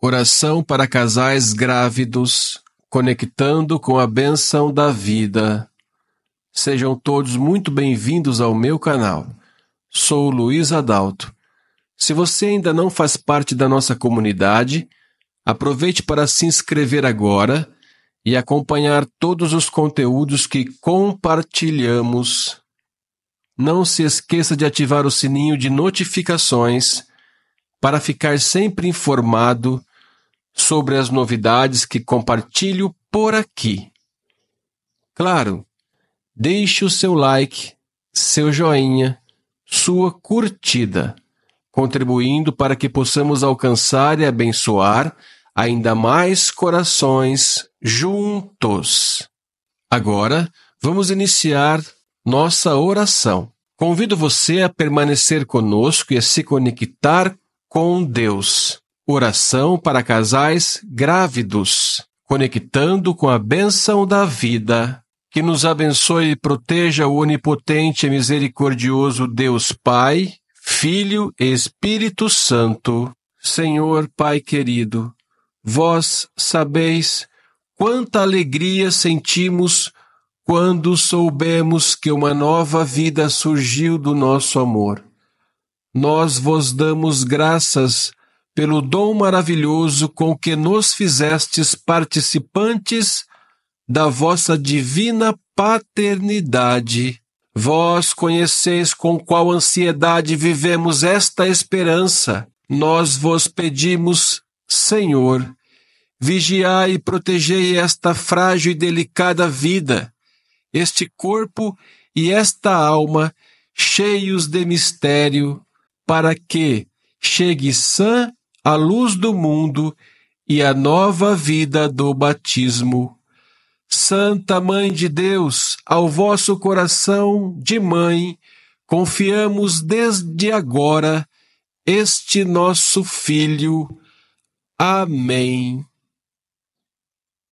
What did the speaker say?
Oração para casais grávidos, conectando com a benção da vida. Sejam todos muito bem-vindos ao meu canal. Sou Luiz Adalto. Se você ainda não faz parte da nossa comunidade, aproveite para se inscrever agora e acompanhar todos os conteúdos que compartilhamos. Não se esqueça de ativar o sininho de notificações para ficar sempre informado sobre as novidades que compartilho por aqui. Claro, deixe o seu like, seu joinha, sua curtida, contribuindo para que possamos alcançar e abençoar ainda mais corações juntos. Agora, vamos iniciar nossa oração. Convido você a permanecer conosco e a se conectar com Deus. Oração para casais grávidos, conectando com a bênção da vida. Que nos abençoe e proteja o onipotente e misericordioso Deus Pai, Filho e Espírito Santo. Senhor Pai querido, vós sabeis quanta alegria sentimos quando soubemos que uma nova vida surgiu do nosso amor. Nós vos damos graças pelo dom maravilhoso com que nos fizestes participantes da vossa divina paternidade. Vós conheceis com qual ansiedade vivemos esta esperança. Nós vos pedimos, Senhor, vigiai e protegei esta frágil e delicada vida, este corpo e esta alma cheios de mistério, para que chegue sã a luz do mundo e a nova vida do batismo. Santa Mãe de Deus, ao vosso coração de mãe, confiamos desde agora este nosso filho. Amém.